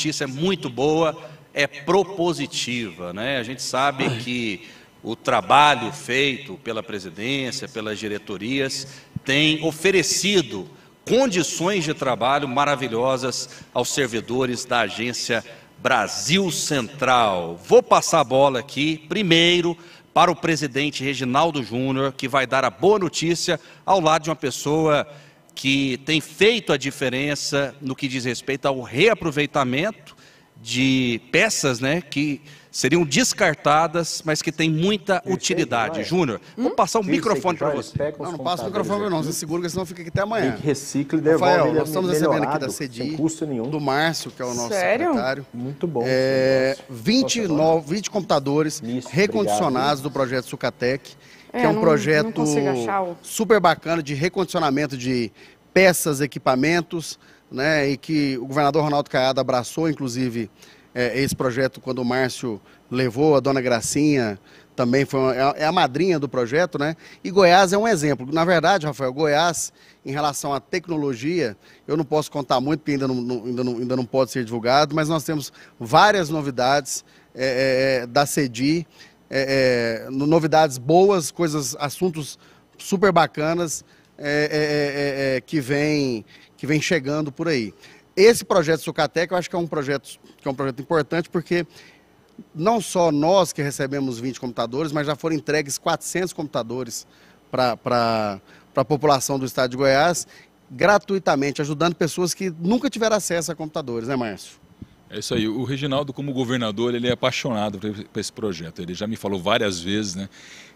notícia é muito boa, é propositiva. Né? A gente sabe que o trabalho feito pela presidência, pelas diretorias, tem oferecido condições de trabalho maravilhosas aos servidores da Agência Brasil Central. Vou passar a bola aqui primeiro para o presidente Reginaldo Júnior, que vai dar a boa notícia ao lado de uma pessoa que tem feito a diferença no que diz respeito ao reaproveitamento de peças né, que seriam descartadas, mas que tem muita utilidade. Júnior, hum? vou passar o microfone para você. Não, não passa o microfone não, você segura, senão fica aqui até amanhã. que recicle e devolve Rafael, nós estamos recebendo aqui da CDI, do Márcio, que é o nosso Sério? secretário. Muito bom. É, 20, 20 computadores Isso, recondicionados obrigado. do projeto Sucatec. É, que é um não, projeto não o... super bacana de recondicionamento de peças, equipamentos, né? E que o governador Ronaldo Caiado abraçou, inclusive, é, esse projeto quando o Márcio levou a dona Gracinha, também foi uma, é, é a madrinha do projeto, né? E Goiás é um exemplo. Na verdade, Rafael, Goiás, em relação à tecnologia, eu não posso contar muito, porque ainda não, não ainda não, ainda não pode ser divulgado, mas nós temos várias novidades é, é, é da CEDI é, é, novidades boas, coisas, assuntos super bacanas é, é, é, é, que, vem, que vem chegando por aí. Esse projeto Sucatec eu acho que é um projeto, que é um projeto importante porque não só nós que recebemos 20 computadores, mas já foram entregues 400 computadores para a população do estado de Goiás gratuitamente, ajudando pessoas que nunca tiveram acesso a computadores, né, Márcio? É isso aí. O Reginaldo, como governador, ele é apaixonado por esse projeto. Ele já me falou várias vezes, né?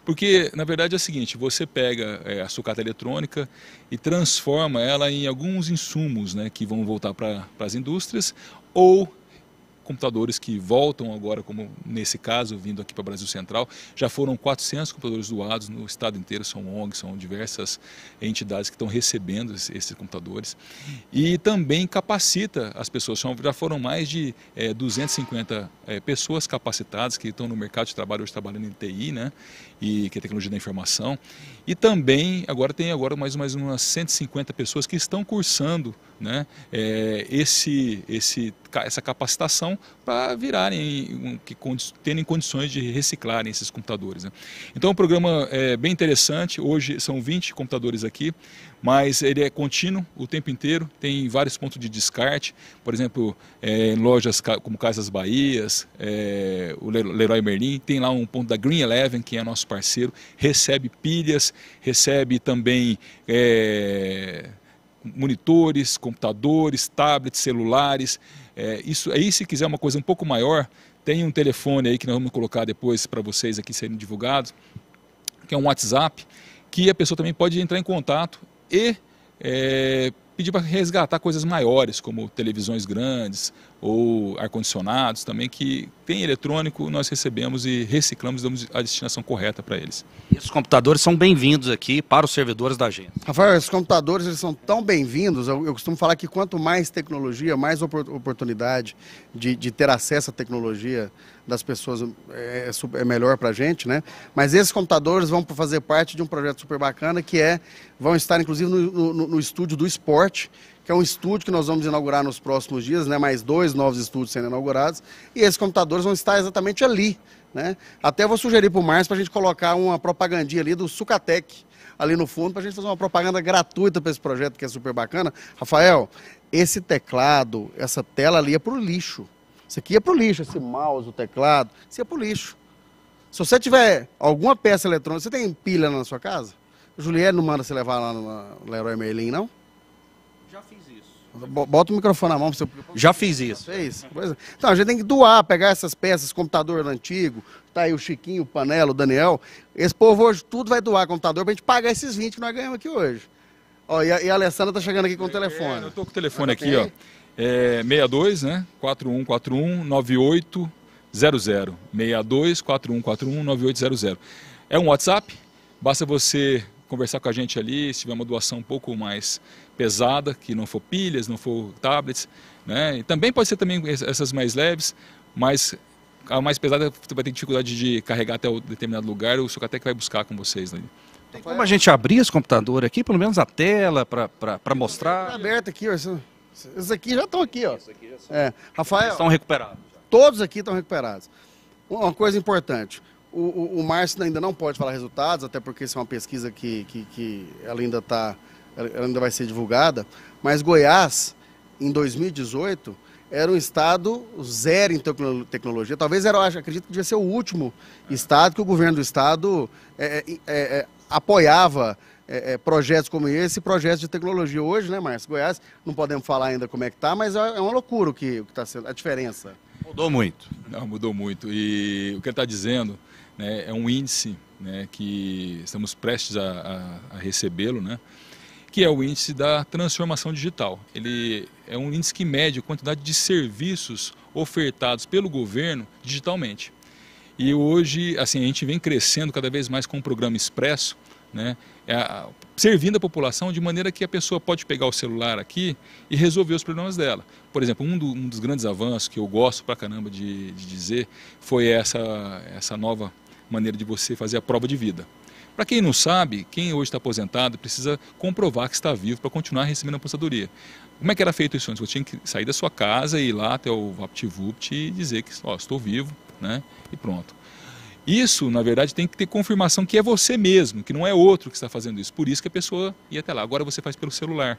Porque, na verdade, é o seguinte, você pega é, a sucata eletrônica e transforma ela em alguns insumos né, que vão voltar para as indústrias ou computadores que voltam agora, como nesse caso, vindo aqui para o Brasil Central. Já foram 400 computadores doados no estado inteiro, são ONGs, são diversas entidades que estão recebendo esses computadores. E também capacita as pessoas, já foram mais de é, 250 é, pessoas capacitadas que estão no mercado de trabalho, hoje trabalhando em TI, né? E, que é tecnologia da informação. E também, agora tem agora mais, mais umas 150 pessoas que estão cursando né, é, esse, esse, essa capacitação para virarem, que terem condições de reciclarem esses computadores. Né. Então, o programa é bem interessante. Hoje são 20 computadores aqui, mas ele é contínuo o tempo inteiro. Tem vários pontos de descarte, por exemplo, é, em lojas como Casas Bahias, é, o Leroy Merlin. Tem lá um ponto da Green Eleven, que é nosso parceiro, recebe pilhas, recebe também. É, monitores, computadores, tablets, celulares. É, isso aí, se quiser uma coisa um pouco maior, tem um telefone aí que nós vamos colocar depois para vocês aqui serem divulgados, que é um WhatsApp, que a pessoa também pode entrar em contato e é, pedir para resgatar coisas maiores, como televisões grandes, ou ar-condicionados também, que tem eletrônico, nós recebemos e reciclamos, damos a destinação correta para eles. E os computadores são bem-vindos aqui para os servidores da agência. Rafael, os computadores eles são tão bem-vindos, eu, eu, costumo falar que quanto mais tecnologia, mais opor oportunidade de, de, ter acesso à tecnologia das pessoas é, é, é melhor para a gente, né? Mas esses computadores vão fazer parte de um projeto super bacana que é, vão estar inclusive no, no, no estúdio do esporte, que é um estúdio que nós vamos inaugurar nos próximos dias, né? mais dois novos estúdios sendo inaugurados, e esses computadores vão estar exatamente ali. Né? Até vou sugerir para o Márcio para a gente colocar uma propagandinha ali do Sucatec, ali no fundo, para a gente fazer uma propaganda gratuita para esse projeto que é super bacana. Rafael, esse teclado, essa tela ali é para o lixo. Isso aqui é para o lixo, esse mouse, o teclado, isso é para o lixo. Se você tiver alguma peça eletrônica, você tem pilha na sua casa? Juliette não manda você levar lá no Leroy Merlin, não? Já fiz isso. Bota o microfone na mão pra você. Já fiz isso. Já é fez? Pois é. Então, a gente tem que doar, pegar essas peças, computador antigo, tá aí o Chiquinho, o Panelo, o Daniel. Esse povo hoje tudo vai doar computador pra gente pagar esses 20 que nós ganhamos aqui hoje. Ó, e a, e a Alessandra tá chegando aqui com o é, telefone. É, eu tô com o telefone aqui, ó. É, 62, né? 4141 9800. 62 4141 9800. É um WhatsApp, basta você conversar com a gente ali, se tiver uma doação um pouco mais pesada, que não for pilhas, não for tablets, né? E também pode ser também essas mais leves, mas a mais pesada você vai ter dificuldade de carregar até o um determinado lugar, o que vai buscar com vocês. ali. Tem como a gente abrir esse computador aqui, pelo menos a tela, para mostrar? Tá aberto aqui, ó. Esses aqui já estão aqui, ó. Aqui já são... É. Rafael. Eles estão recuperados. Já. Todos aqui estão recuperados. Uma coisa importante. O, o, o Márcio ainda não pode falar resultados, até porque isso é uma pesquisa que, que, que ela ainda está. Ela ainda vai ser divulgada, mas Goiás, em 2018, era um estado zero em tecnologia. Talvez era, acredito que devia ser o último é. estado que o governo do estado é, é, é, é, apoiava é, projetos como esse, projetos de tecnologia. Hoje, né, Márcio? Goiás, não podemos falar ainda como é que está, mas é uma loucura o que está sendo, a diferença. Mudou muito. Não, mudou muito. E o que ele está dizendo né, é um índice né, que estamos prestes a, a, a recebê-lo, né, que é o índice da transformação digital. Ele é um índice que mede a quantidade de serviços ofertados pelo governo digitalmente. E hoje, assim, a gente vem crescendo cada vez mais com o programa Expresso, né, é servindo a população de maneira que a pessoa pode pegar o celular aqui e resolver os problemas dela. Por exemplo, um, do, um dos grandes avanços que eu gosto pra caramba de, de dizer foi essa, essa nova maneira de você fazer a prova de vida. Para quem não sabe, quem hoje está aposentado precisa comprovar que está vivo para continuar recebendo a aposentadoria. Como é que era feito isso antes? Você tinha que sair da sua casa e ir lá até o VaptVupt e dizer que ó, estou vivo, né? E pronto. Isso, na verdade, tem que ter confirmação que é você mesmo, que não é outro que está fazendo isso. Por isso que a pessoa ia até lá. Agora você faz pelo celular.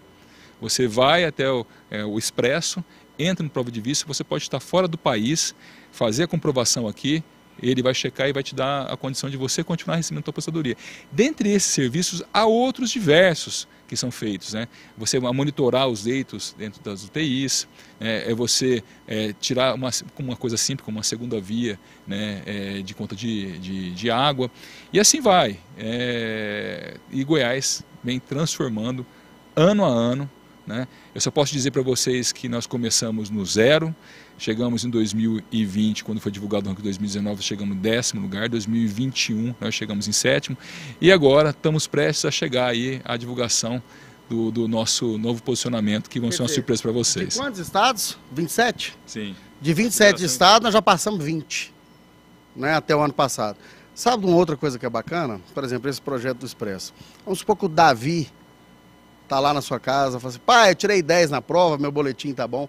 Você vai até o, é, o expresso, entra no prova de vista, você pode estar fora do país, fazer a comprovação aqui ele vai checar e vai te dar a condição de você continuar recebendo a sua aposentadoria. Dentre esses serviços, há outros diversos que são feitos. Né? Você monitorar os leitos dentro das UTIs, é, né? é você é, tirar uma, uma coisa simples, como uma segunda via né, é, de conta de, de, de, água, e assim vai. É, e Goiás vem transformando ano a ano né? Eu só posso dizer para vocês que nós começamos no zero, chegamos em 2020, quando foi divulgado o ranking 2019, chegamos em décimo lugar, 2021 nós chegamos em sétimo, e agora estamos prestes a chegar aí à divulgação do, do nosso novo posicionamento, que vão ser uma surpresa para vocês. De quantos estados? 27? Sim. De 27 de estados, nós já passamos 20, né, até o ano passado. Sabe uma outra coisa que é bacana? Por exemplo, esse projeto do Expresso. Vamos supor que o Davi tá lá na sua casa, fala assim, pai, eu tirei 10 na prova, meu boletim tá bom.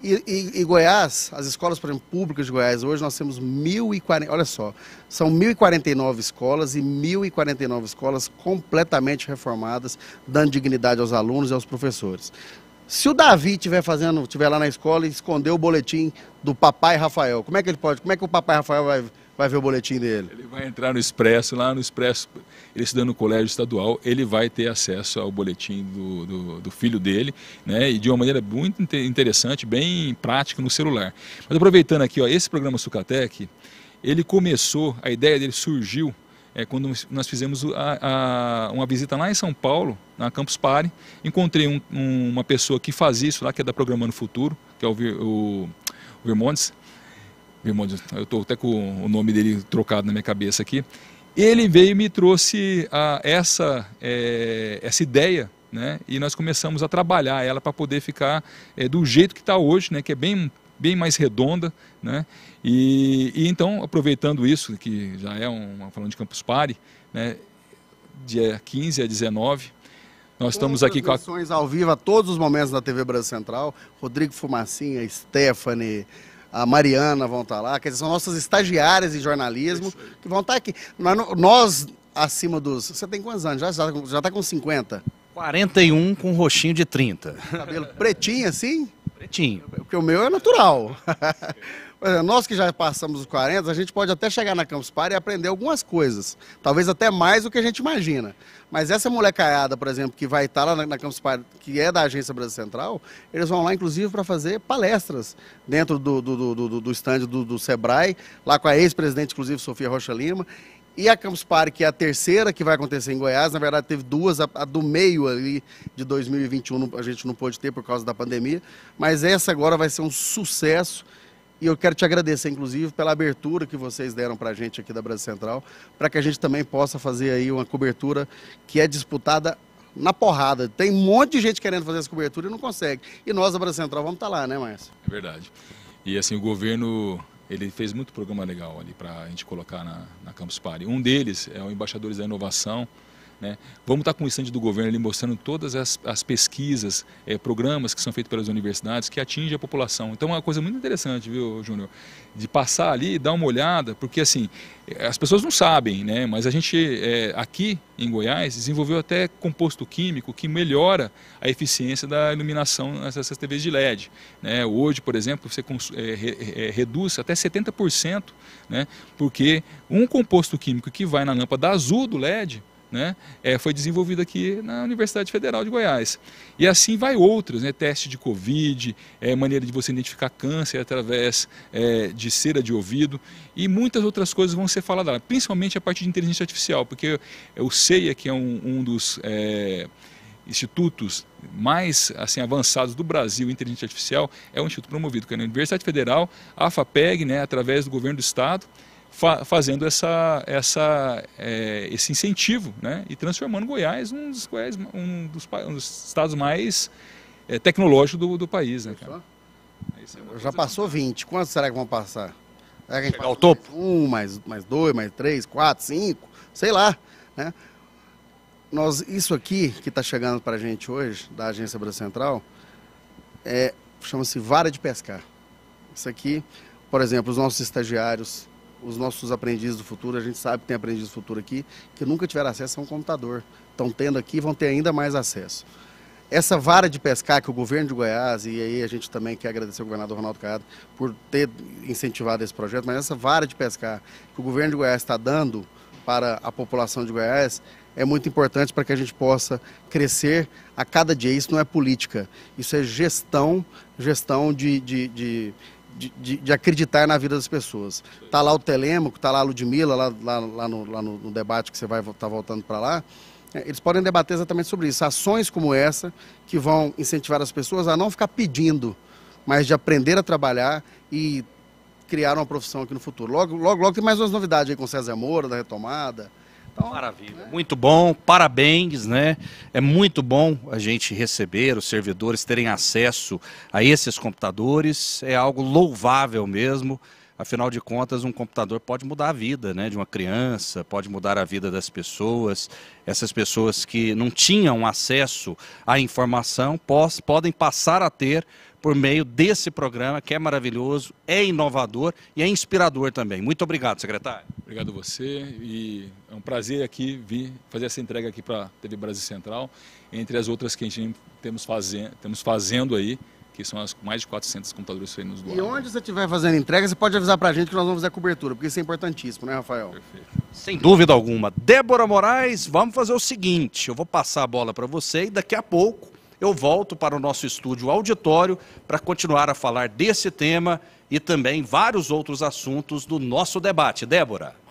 E, e, e, Goiás, as escolas, por exemplo, públicas de Goiás, hoje nós temos 1.040, olha só, são 1.049 escolas e 1.049 escolas completamente reformadas, dando dignidade aos alunos e aos professores. Se o Davi estiver fazendo, tiver lá na escola e esconder o boletim do papai Rafael, como é que ele pode, como é que o papai Rafael vai vai ver o boletim dele? Ele vai entrar no Expresso, lá no Expresso, ele estudando no colégio estadual, ele vai ter acesso ao boletim do, do, do filho dele, né? E de uma maneira muito interessante, bem prática no celular. Mas aproveitando aqui, ó, esse programa Sucatec, ele começou, a ideia dele surgiu é, quando nós fizemos a, a, uma visita lá em São Paulo, na Campus Party, encontrei um, um, uma pessoa que faz isso lá, que é da Programando Futuro, que é o, o, o Vermontes, Irmão, eu estou até com o nome dele trocado na minha cabeça aqui. Ele veio e me trouxe a, essa, é, essa ideia né? E nós começamos a trabalhar ela para poder ficar é, do jeito que está hoje, né? Que é bem bem mais redonda, né? E, e então aproveitando isso que já é um falando de Campus Party, né? Dia 15 a 19 nós estamos aqui com a... ao vivo a todos os momentos da TV Brasil Central. Rodrigo Fumacinha, Stephanie, a Mariana vão estar tá lá, quer dizer, são nossas estagiárias de jornalismo que vão estar tá aqui. Nós, acima dos. Você tem quantos anos? Já está já tá com 50? 41 com roxinho de 30. Cabelo pretinho assim? pretinho. Porque o meu é natural. Nós que já passamos os 40, a gente pode até chegar na Campus Party e aprender algumas coisas. Talvez até mais do que a gente imagina. Mas essa molecaiada, por exemplo, que vai estar lá na, Campus Party, que é da Agência Brasil Central, eles vão lá, inclusive, para fazer palestras dentro do, do, do, do, do do, do Sebrae, lá com a ex-presidente, inclusive, Sofia Rocha Lima. E a Campus Party, é a terceira que vai acontecer em Goiás, na verdade teve duas, a, a do meio ali de 2021 a gente não pôde ter por causa da pandemia, mas essa agora vai ser um sucesso. E eu quero te agradecer, inclusive, pela abertura que vocês deram para a gente aqui da Brasil Central, para que a gente também possa fazer aí uma cobertura que é disputada na porrada. Tem um monte de gente querendo fazer essa cobertura e não consegue. E nós, da Brasil Central, vamos estar tá lá, né, Márcio? É verdade. E assim, o governo ele fez muito programa legal ali para a gente colocar na, na Campus Party. Um deles é o Embaixadores da Inovação, né? Vamos estar com o stand do governo ali mostrando todas as, as pesquisas, eh, programas que são feitos pelas universidades que atingem a população. Então é uma coisa muito interessante, viu, Júnior? De passar ali e dar uma olhada, porque assim, eh, as pessoas não sabem, né? mas a gente eh, aqui em Goiás desenvolveu até composto químico que melhora a eficiência da iluminação nessas TVs de LED. Né? Hoje, por exemplo, você eh, re, reduz até 70%, né? porque um composto químico que vai na lâmpada azul do LED né, é, foi desenvolvido aqui na Universidade Federal de Goiás. E assim vai outros, né, teste de Covid, é, maneira de você identificar câncer através é, de cera de ouvido e muitas outras coisas vão ser faladas lá, principalmente a parte de inteligência artificial, porque o CEIA, que é um, um dos é, institutos mais assim avançados do Brasil em inteligência artificial é um instituto promovido pela é Universidade Federal, a FAPEG, né, através do governo do estado fa fazendo essa, essa, é, esse incentivo né? e transformando Goiás um dos, Goiás, um dos, um dos estados mais é, tecnológicos do, do país. Né, cara? É Já passou 20, assim. quantos será que vão passar? Será que ao topo? Mais um, mais, mais dois, mais três, quatro, cinco, sei lá. Né? Nós, isso aqui que está chegando para a gente hoje, da Agência Brasil Central, é, chama-se vara de pescar. Isso aqui, por exemplo, os nossos estagiários os nossos aprendizes do futuro, a gente sabe que tem aprendizes do futuro aqui, que nunca tiveram acesso a um computador. Estão tendo aqui vão ter ainda mais acesso. Essa vara de pescar que o governo de Goiás, e aí a gente também quer agradecer ao governador Ronaldo Caiado por ter incentivado esse projeto, mas essa vara de pescar que o governo de Goiás está dando para a população de Goiás é muito importante para que a gente possa crescer a cada dia. Isso não é política, isso é gestão, gestão de, de, de de, de, de, acreditar na vida das pessoas. Tá lá o Telêmaco, tá lá a Ludmilla, lá, lá, lá, no, lá no, no, debate que você vai estar tá voltando para lá. É, eles podem debater exatamente sobre isso. Ações como essa que vão incentivar as pessoas a não ficar pedindo, mas de aprender a trabalhar e criar uma profissão aqui no futuro. Logo, logo, logo tem mais umas novidades aí com o César Moura, da retomada, então, Maravilha. Né? Muito bom, parabéns, né? É muito bom a gente receber os servidores terem acesso a esses computadores. É algo louvável mesmo. Afinal de contas, um computador pode mudar a vida né, de uma criança, pode mudar a vida das pessoas. Essas pessoas que não tinham acesso à informação podem passar a ter por meio desse programa que é maravilhoso, é inovador e é inspirador também. Muito obrigado, secretário. Obrigado você e é um prazer aqui vir fazer essa entrega aqui para a TV Brasil Central, entre as outras que a gente temos, temos fazendo aí, que são as mais de 400 computadores saindo nos ar. E onde você estiver fazendo entrega, você pode avisar para a gente que nós vamos fazer a cobertura, porque isso é importantíssimo, né, Rafael? Perfeito. Sem dúvida alguma. Débora Moraes, vamos fazer o seguinte, eu vou passar a bola para você e daqui a pouco eu volto para o nosso estúdio auditório para continuar a falar desse tema e também vários outros assuntos do nosso debate. Débora.